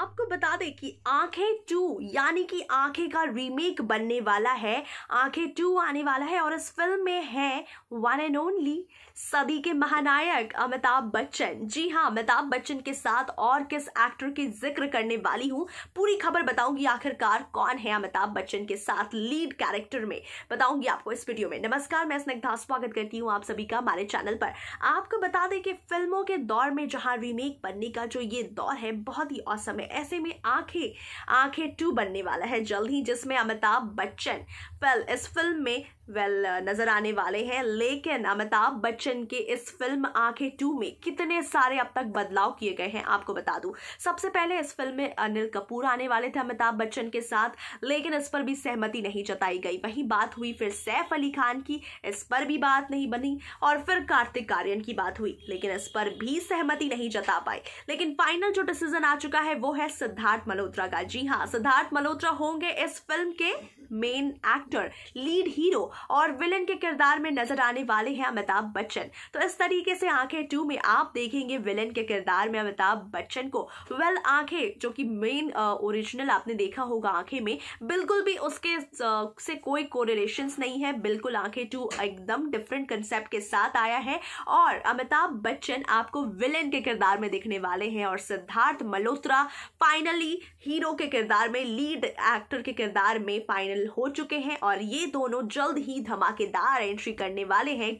आपको बता दें कि आंखें टू यानी कि आंखें का रीमेक बनने वाला है आंखें टू आने वाला है और इस फिल्म में है वन एंड ओनली सदी के महानायक अमिताभ बच्चन जी हाँ अमिताभ बच्चन के साथ और किस एक्टर की जिक्र करने वाली हूँ पूरी खबर बताऊंगी आखिरकार कौन है अमिताभ बच्चन के साथ लीड कैरेक्टर में बताऊंगी आपको इस वीडियो में नमस्कार मैं स्निग्धा स्वागत करती हूँ आप सभी का हमारे चैनल पर आपको बता दें कि फिल्मों के दौर में जहाँ रीमेक बनने का जो ये दौर है बहुत ही औसम है ऐसे में आंखें आंखें टू बनने वाला है जल्द ही जिसमें अमिताभ बच्चन वेल इस फिल्म में वेल नज़र आने वाले हैं लेकिन अमिताभ बच्चन के इस फिल्म आंखें टू में कितने सारे अब तक बदलाव किए गए हैं आपको बता दूं सबसे पहले इस फिल्म में अनिल कपूर आने वाले थे अमिताभ बच्चन के साथ लेकिन इस पर भी सहमति नहीं जताई गई वहीं बात हुई फिर सैफ अली खान की इस पर भी बात नहीं बनी और फिर कार्तिक आर्यन की बात हुई लेकिन इस पर भी सहमति नहीं जता पाई लेकिन फाइनल जो डिसीजन आ चुका है वो है सिद्धार्थ मल्होत्रा का जी हाँ सिद्धार्थ मल्होत्रा होंगे इस फिल्म के मेन एक्टर लीड हीरो और विलन के किरदार में नजर आने वाले हैं अमिताभ बच्चन तो इस तरीके से आंखें टू में आप देखेंगे विलन के किरदार में अमिताभ बच्चन को वेल well, आंखें जो कि मेन ओरिजिनल आपने देखा होगा आंखें में बिल्कुल भी उसके आ, से कोई कोरिलेशन नहीं है बिल्कुल आंखें टू एकदम डिफरेंट कंसेप्ट के साथ आया है और अमिताभ बच्चन आपको विलन के किरदार में देखने वाले हैं और सिद्धार्थ मल्होत्रा फाइनली हीरो के किरदार में लीड एक्टर के किरदार में फाइनल वायरल हो चुके हैं और ये दोनों जल्द ही धमाकेदार एंट्री करने वाले हैं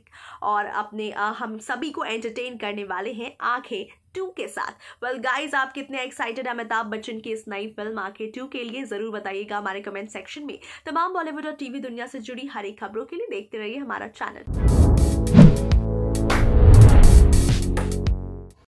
और अपने आ, हम सभी को एंटरटेन करने वाले हैं आंखें टू के साथ वेल well, गाइज आप कितने एक्साइटेड हैं अमिताभ बच्चन की इस नई फिल्म आके टू के लिए जरूर बताइएगा हमारे कमेंट सेक्शन में तमाम बॉलीवुड और टीवी दुनिया से जुड़ी हर एक खबरों के लिए देखते रहिए हमारा चैनल